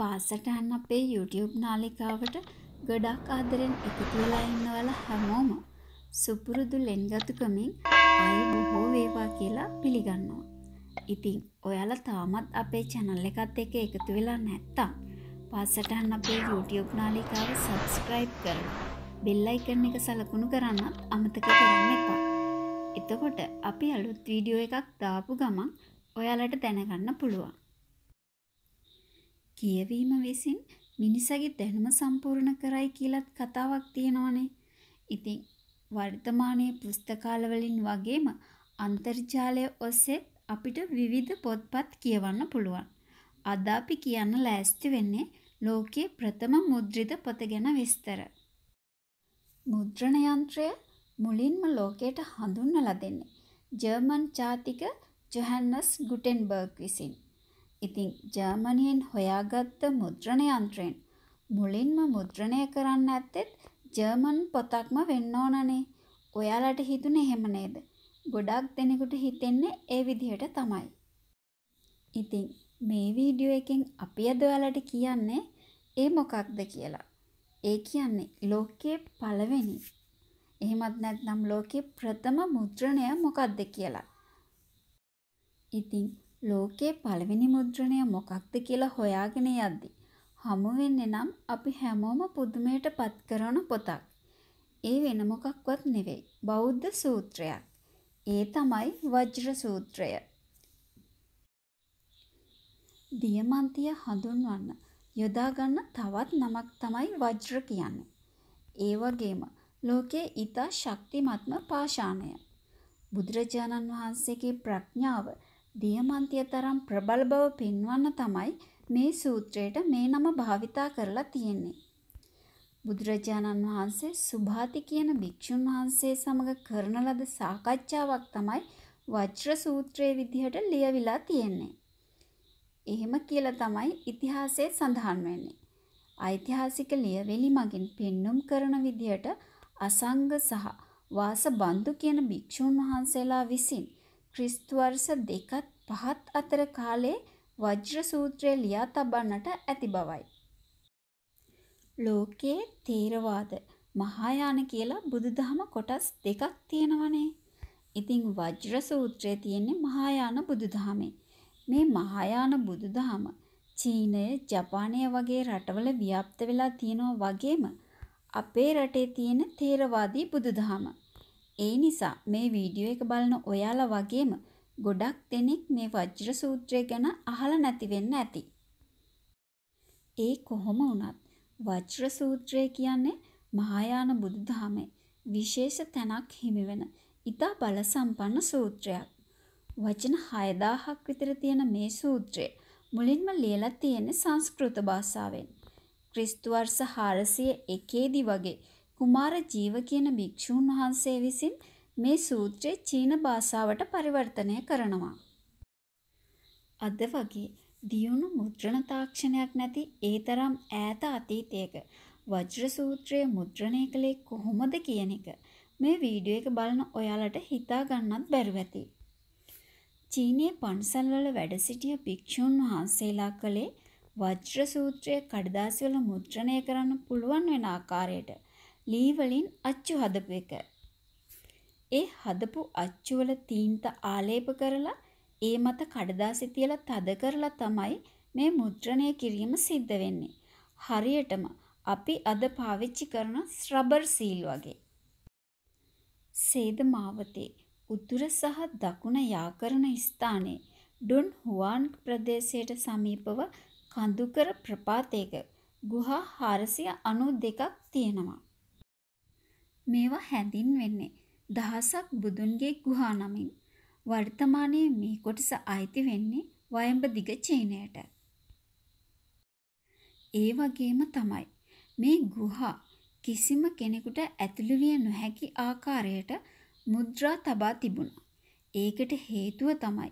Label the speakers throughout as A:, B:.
A: පාසටහන් අපේ YouTube නාලිකාවට ගොඩක් ආදරෙන් එකතු වෙලා ඉන්නවල හැමෝම සුපුරුදු ලෙන්ගතුකමින් අය බොහෝ වේවා කියලා පිළිගන්නවා. ඉතින් ඔයාලා තාමත් අපේ channel එකත් එක්ක එකතු වෙලා නැත්තම් පාසටහන් අපේ YouTube නාලිකාව subscribe කරලා bell icon එක සලකුණු කරන්නත් අමතක කරන්න එපා. එතකොට අපි අලුත් වීඩියෝ එකක් දාපු ගමන් ඔයාලට දැනගන්න පුළුවන්. කියවීම විසින් මිනිසගේ දැනුම සම්පූර්ණ කරයි කියලත් කතාවක් තියෙනවනේ. ඉතින් වර්තමානයේ පුස්තකාලවලින් වගේම අන්තර්ජාලය ඔස්සේ අපිට විවිධ පොත්පත් කියවන්න පුළුවන්. අද අපි කියන්න ලෑස්ති වෙන්නේ ලෝකයේ ප්‍රථම මුද්‍රිත පොත ගැන විස්තර. මුද්‍රණ යන්ත්‍රය මුලින්ම ලෝකයට හඳුන්වලා දෙන්නේ ජර්මන් ජාතික ජොහන්නස් ගුටෙන්බර්ග් විසින්. ඉතින් ජර්මනියෙන් හොයාගත්ත මුද්‍රණ යන්ත්‍රයෙන් මුලින්ම මුද්‍රණය කරන්න ඇත්තෙත් ජර්මන් පොතක්ම වෙන්න ඕනනේ. ඔයාලට හිතුනේ එහෙම නේද? ගොඩක් දෙනෙකුට හිතෙන්නේ ඒ විදිහට තමයි. ඉතින් මේ වීඩියෝ එකෙන් අපි අද ඔයාලට කියන්නේ ඒ මොකක්ද කියලා. ඒ කියන්නේ ලෝකයේ පළවෙනි එහෙමත් නැත්නම් ලෝකයේ ප්‍රථම මුද්‍රණය මොකක්ද කියලා. ඉතින් ලෝකයේ පළවෙනි මුද්‍රණය මොකක්ද කියලා හොයාගෙන යද්දී හමු වෙන්නේ නම් අපි හැමෝම පුදුමයට පත් කරන පොතක්. ඒ වෙන මොකක්වත් නෙවෙයි. බෞද්ධ සූත්‍රයක්. ඒ තමයි වජ්‍ර සූත්‍රය. දියමන්තිය හඳුන්වන්න යොදා ගන්න තවත් නමක් තමයි වජ්‍ර කියන්නේ. ඒ වගේම ලෝකයේ ඊතා ශක්තිමත්ම පාෂාණය. බුදුරජාණන් වහන්සේගේ ප්‍රඥාව දියමන්තිය තරම් ප්‍රබල බව පෙන්වන්න තමයි මේ සූත්‍රයට මේ නම භාවිතා කරලා තියෙන්නේ. බුදුරජාණන් වහන්සේ සුභාති කියන භික්ෂුන් වහන්සේ සමග කරන ලද සාකච්ඡාවක් තමයි වජ්‍ර සූත්‍රයේ විදිහට ලියවිලා තියෙන්නේ. එහෙම කියලා තමයි ඉතිහාසයේ සඳහන් වෙන්නේ. ඓතිහාසික ලියවිලි මගින් පෙන්눔 කරන විදිහට අසංග සහ වාස බන්දු කියන භික්ෂුන් වහන්සේලා විසින් ක්‍රිස්තු වර්ෂ 2ත් 5ත් අතර කාලයේ වජ්‍ර සූත්‍රය ලියා තබන්නට ඇති බවයි. ලෝකයේ තේරවාද මහායාන කියලා බුදුදහම කොටස් දෙකක් තියෙනවනේ. ඉතින් වජ්‍ර සූත්‍රය තියෙන්නේ මහායාන බුදුදහමේ. මේ මහායාන බුදුදහම චීනය, ජපානය වගේ රටවල ව්‍යාප්ත වෙලා තියෙනවා වගේම අපේ රටේ තියෙන තේරවාදී බුදුදහම ඒ නිසා මේ වීඩියෝ එක බලන ඔයාලා වගේම ගොඩක් දෙනෙක් මේ වජ්‍ර සූත්‍රය ගැන අහලා නැති වෙන්න ඇති. ඒ කොහොම වුණත් වජ්‍ර සූත්‍රය කියන්නේ මහායාන බුදුදහමේ විශේෂ තැනක් හිමිවෙන ඉතා බල සම්පන්න සූත්‍රයක්. වචන 6000ක් විතර තියෙන මේ සූත්‍රය මුලින්ම ලියලා තියෙන්නේ සංස්කෘත භාෂාවෙන්. ක්‍රිස්තු වර්ෂ 401 දී වගේ කුමාර ජීව කියන භික්ෂූන් වහන්සේ විසින් මේ සූත්‍රය චීන භාෂාවට පරිවර්තනය කරනවා. අද වගේ දියුණු මුද්‍රණ තාක්ෂණයක් නැති ඒ තරම් ඈත අතීතයක වජ්‍ර සූත්‍රය මුද්‍රණය කළේ කොහොමද කියන එක මේ වීඩියෝ එක බලන ඔයාලට හිතා ගන්නත් බැරුව ඇති. චීනයේ පන්සල්වල වැඩ සිටිය භික්ෂුන් වහන්සේලා කළේ වජ්‍ර සූත්‍රය කඩදාසිවල මුද්‍රණය කරන්න පුළුවන් වෙන ආකාරයට ලී වලින් අච්චු හදපු එක. ඒ හදපු අච්චු වල තීන්ත ආලේප කරලා ඒ මත කඩදාසි තියලා තද කරලා තමයි මේ මුද්‍රණය කිරීම සිද්ධ වෙන්නේ. හරියටම අපි අද පාවිච්චි කරන රබර් සීල් වගේ. සේද මාවතේ උතුර සහ දකුණ යාකරන ස්ථානයේ ඩොන් හුවාන් ප්‍රදේශයට සමීපව කඳුකර ප්‍රපාතයක ගුහා 492ක් තියෙනවා. මේවා හැඳින්වෙන්නේ දහසක් බුදුන්ගේ ගුහා නමින්. වර්තමානයේ මේ කොටස අයිති වෙන්නේ වයඹ දිග චීනයට. ඒ වගේම තමයි මේ ගුහා කිසිම කෙනෙකුට ඇතුළු විය නොහැකි ආකාරයට මුද්‍රා තබා තිබුණා. ඒකට හේතුව තමයි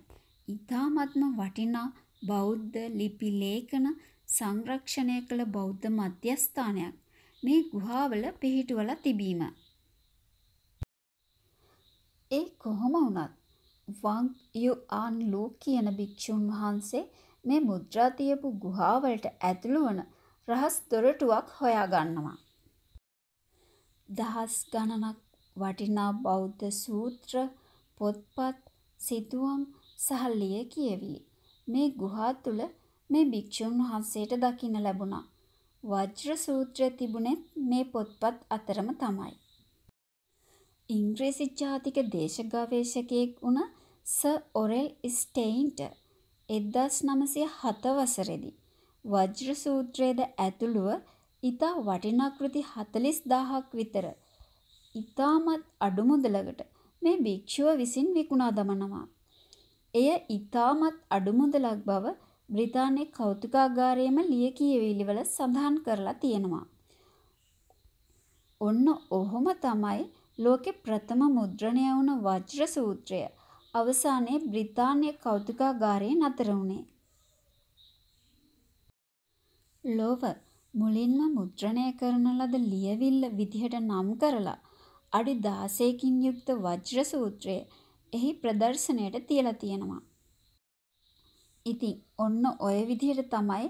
A: ඊ타ත්ම වටිනා බෞද්ධ ලිපි ලේඛන සංරක්ෂණය කළ බෞද්ධ මධ්‍යස්ථානයක් මේ ගුහාවල පිහිටුවලා තිබීම. ඒ කොහොම වුණත් වං යු ආන් ලූ කියන භික්ෂුන් වහන්සේ මේ මුද්‍රා තියපු ගුහාවලට ඇතුළු වන රහස් දොරටුවක් හොයාගන්නවා. දහස් ගණනක් වටිනා බෞද්ධ සූත්‍ර පොත්පත් සිතුවම් සහ ලිය කියවී මේ ගුහා තුල මේ භික්ෂුන් වහන්සේට දකින්න ලැබුණා. වජ්‍ර සූත්‍රය තිබුණෙත් මේ පොත්පත් අතරම තමයි. ඉංග්‍රීසි ජාතික දේශගවේශකයෙක් වුණ සර් ඔරෙල් ස්ටේයින්ට 1907 වසරේදී වජ්‍ර සූත්‍රයේද ඇතුළුව ඉතා වටිනා කෘති 40000ක් විතර ඉතාමත් අඩු මුදලකට මේ භික්ෂුව විසින් විකුණා දමනවා. එය ඉතාමත් අඩු මුදලක් බව බ්‍රිතාන්‍ය කෞතුකාගාරයේම ලිය කියවිලිවල සඳහන් කරලා තියෙනවා. ඔන්න ඔහොම තමයි ලෝකේ ප්‍රථම මුද්‍රණය වුණ වජ්‍ර සූත්‍රය අවසානයේ බ්‍රිතාන්‍ය කෞතුකාගාරයේ නතර වුණේ. ලොව මුලින්ම මුද්‍රණය කරන ලද ලියවිල්ල විදිහට නම් කරලා අඩි 16කින් යුක්ත වජ්‍ර සූත්‍රය එහි ප්‍රදර්ශනයට තියලා තියෙනවා. ඉතින් ඔන්න ඔය විදිහට තමයි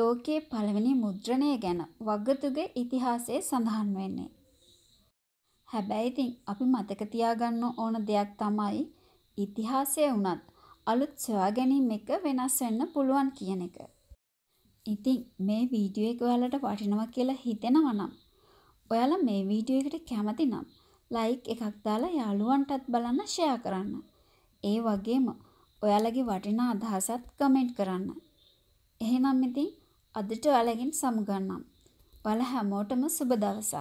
A: ලෝකයේ පළවෙනි මුද්‍රණය ගැන වගතුගේ ඉතිහාසයේ සඳහන් වෙන්නේ. හැබැයි ඉතින් අපි මතක තියාගන්න ඕන දෙයක් තමයි ඉතිහාසය වුණත් අලුත් සොයාගැනීම් එක වෙනස් වෙන්න පුළුවන් කියන එක. ඉතින් මේ වීඩියෝ එක ඔයාලට වටිනවා කියලා හිතෙනවා නම් ඔයාලා මේ වීඩියෝ එකට කැමති නම් ලයික් එකක් දාලා යාළුවන්ටත් බලන්න ෂෙයා කරන්න. ඒ වගේම ඔයාලගේ වටිනා අදහසත් කමෙන්ට් කරන්න. එහෙනම් ඉතින් අදට ඔයාලගෙන් සමුගන්නම්. ඔයාලා හැමෝටම සුබ දවසක්.